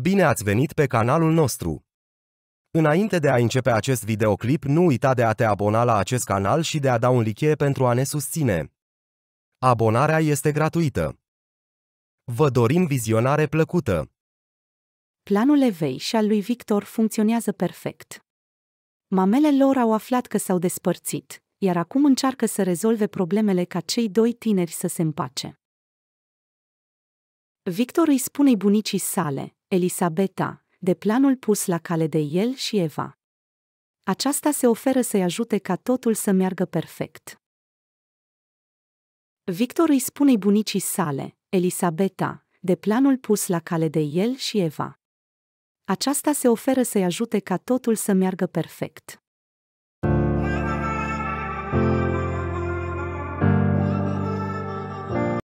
Bine ați venit pe canalul nostru! Înainte de a începe acest videoclip, nu uita de a te abona la acest canal și de a da un like pentru a ne susține. Abonarea este gratuită. Vă dorim vizionare plăcută! Planul Evei și al lui Victor funcționează perfect. Mamele lor au aflat că s-au despărțit, iar acum încearcă să rezolve problemele ca cei doi tineri să se împace. Victor îi spune bunicii sale, Elisabeta, de planul pus la cale de el și Eva. Aceasta se oferă să-i ajute ca totul să meargă perfect. Victor îi spune bunicii sale, Elisabeta, de planul pus la cale de el și Eva. Aceasta se oferă să-i ajute ca totul să meargă perfect.